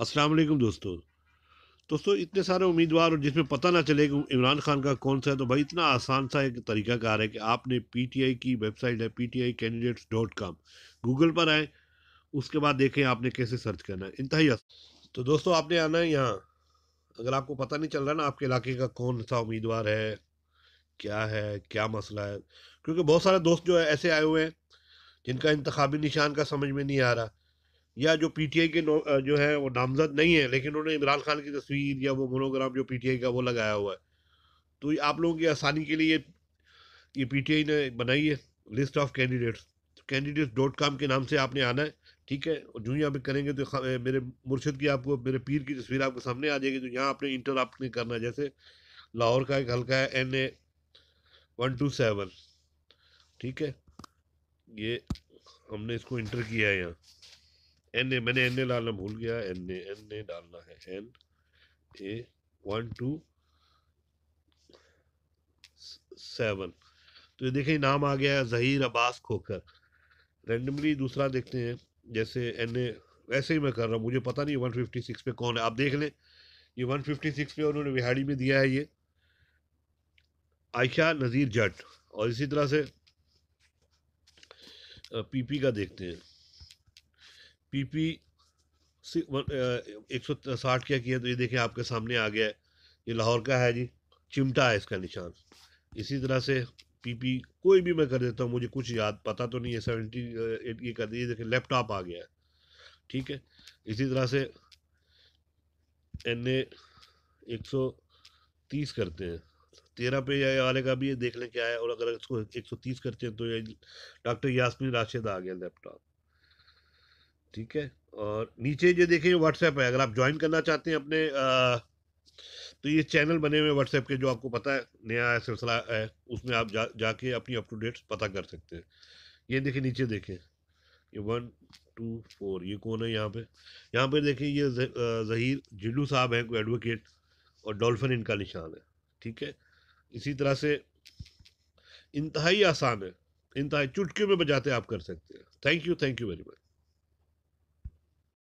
अस्सलाम वालेकुम दोस्तों दोस्तों इतने सारे उम्मीदवार और जिसमें पता ना चले कि इमरान खान का कौन सा है तो भाई इतना आसान सा एक तरीका कार है कि आपने पीटीआई की वेबसाइट है P T I candidates dot com Google पर आए उसके बाद देखें आपने कैसे सर्च करना है इंतहाई तो दोस्तों आपने आना है यहाँ अगर आपको पता नहीं चल रहा ना आपके इलाके का कौन सा उम्मीदवार है क्या है क्या मसला है क्योंकि बहुत सारे दोस्त जो है ऐसे आए हुए हैं जिनका इंतबी निशान का समझ में नहीं आ रहा या जो पीटीआई के जो है वो नामजद नहीं है लेकिन उन्होंने इमरान खान की तस्वीर या वो मोनोग्राम जो पीटीआई का वो लगाया हुआ है तो आप लोगों की आसानी के लिए ये पीटीआई ने बनाई है list of candidates candidates dot com के नाम से आपने आना है ठीक है जो ही आप करेंगे तो मेरे मुर्शद की आपको मेरे पीर की तस्वीर आपके सामने आ जाएगी तो यहाँ आपने इंटर आपने करना है जैसे लाहौर का एक हल्का है N A one two seven ठीक है ये हमने इसको इंटर किया है यहाँ एन ए मैंने एन ए डालना भूल गया एन ए एन ए डालना है N A one two seven तो ये देखें नाम आ गया जहीर अब्बास खोकर रेंडमली दूसरा देखते हैं जैसे एन ए वैसे ही मैं कर रहा हूँ मुझे पता नहीं वन फिफ्टी सिक्स पे कौन है आप देख लें ये वन फिफ्टी सिक्स पे उन्होंने बिहाड़ी में दिया है ये आयशा नज़ीर जट और इसी तरह से पीपी -पी का देखते हैं पीपी एक सौ साठ क्या किया तो ये देखें आपके सामने आ गया है ये लाहौर का है जी चिमटा है इसका निशान इसी तरह से पीपी कोई भी मैं कर देता हूँ मुझे कुछ याद पता तो नहीं है सेवेंटी एट ये कर दिए देखें लैपटॉप आ गया है ठीक है इसी तरह से एन ए एक सौ तीस करते हैं तेरह पे ये वाले का भी ये देख लें क्या है और अगर इसको एक सौ तीस करते हैं तो ये डॉक्टर यासमिन राशिद आ गया लैपटॉप ठीक है और नीचे जो देखें व्हाट्सएप है अगर आप ज्वाइन करना चाहते हैं अपने आ, तो ये चैनल बने हुए व्हाट्सएप के जो आपको पता है नया सिलसिला है उसमें आप जा जाके अपनी अप टू डेट्स पता कर सकते हैं ये देखें नीचे देखें ये वन टू फोर ये कौन है यहाँ पे यहाँ पे देखें ये जहीर जिल्लू साहब हैं कोई एडवोकेट और डॉल्फिन इनका निशान है ठीक है इसी तरह से इंतहाई आसान है इंतहाई चुटकियों में बजाते आप कर सकते हैं thank you thank you very much